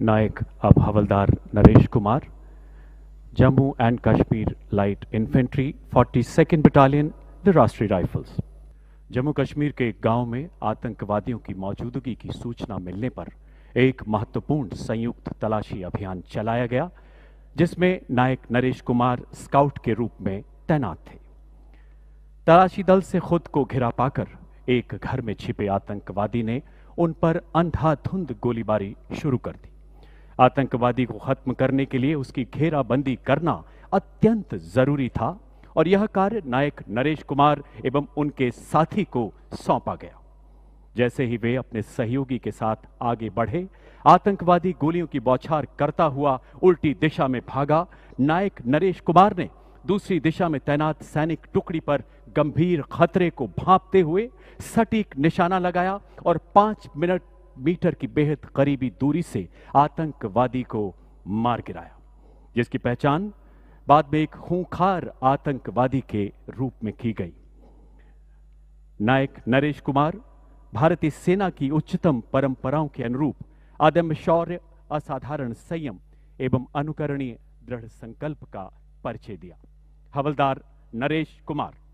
नायक अब Havildar Naresh Kumar Jammu and Kashmir light infantry forty second battalion the Rashtriya rifles Jammu Kashmir के एक गांव में आतंकवादियों की मौजूदगी की सूचना मिलने पर एक महत्वपूर्ण संयुक्त तलाशी अभियान चलाया गया जिसमें नायक नरेश कुमार स्काउट के रूप में तैनात थे तलाशी दल से खुद को घिरा पाकर एक घर में छिपे आतंकवादी ने उन पर अंधाधुंध गोलीबारी शुरू कर दी आतंकवादी को खत्म करने के लिए उसकी घेराबंदी करना अत्यंत जरूरी था और यह कार्य नायक नरेश कुमार एवं उनके साथी को सौंपा गया जैसे ही वे अपने सहयोगी के साथ आगे बढ़े आतंकवादी गोलियों की बौछार करता हुआ उल्टी दिशा में भागा नायक नरेश कुमार ने दूसरी दिशा में तैनात सैनिक टुकड़ी पर गंभीर खतरे को भांपते हुए सटीक निशाना लगाया और पांच मिनट मीटर की बेहद करीबी दूरी से आतंकवादी को मार गिराया जिसकी पहचान बाद में एक खूंखार आतंकवादी के रूप में की गई नायक नरेश कुमार भारतीय सेना की उच्चतम परंपराओं के अनुरूप आदम शौर्य असाधारण संयम एवं अनुकरणीय दृढ़ संकल्प का परिचय दिया हवलदार नरेश कुमार